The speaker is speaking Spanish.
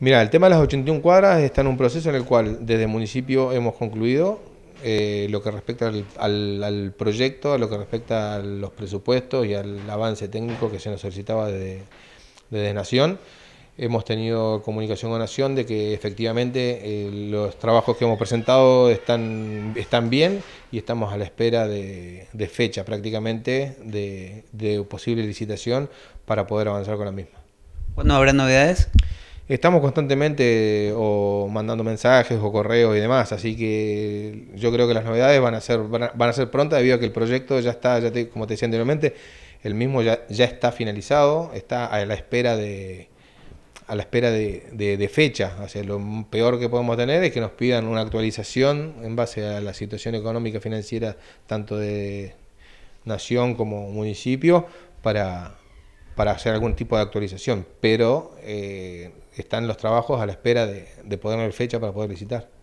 Mira, el tema de las 81 cuadras está en un proceso en el cual desde municipio hemos concluido eh, lo que respecta al, proyecto, a lo que respecta a los presupuestos y al avance técnico que se nos solicitaba desde, Nación. Hemos tenido comunicación con Nación de que efectivamente eh, los trabajos que hemos presentado están, están bien y estamos a la espera de, fecha prácticamente de, posible licitación para poder avanzar con la misma. ¿Cuándo habrá novedades? estamos constantemente o mandando mensajes o correos y demás, así que yo creo que las novedades van a ser, van a, ser prontas debido a que el proyecto ya está, ya como te decía anteriormente, el mismo ya, ya está finalizado, está a la espera de a la espera de, de, de fecha. O lo peor que podemos tener es que nos pidan una actualización en base a la situación económica financiera tanto de nación como municipio para, para hacer algún tipo de actualización, pero eh, están los trabajos a la espera de, poder dar fecha para poder licitar.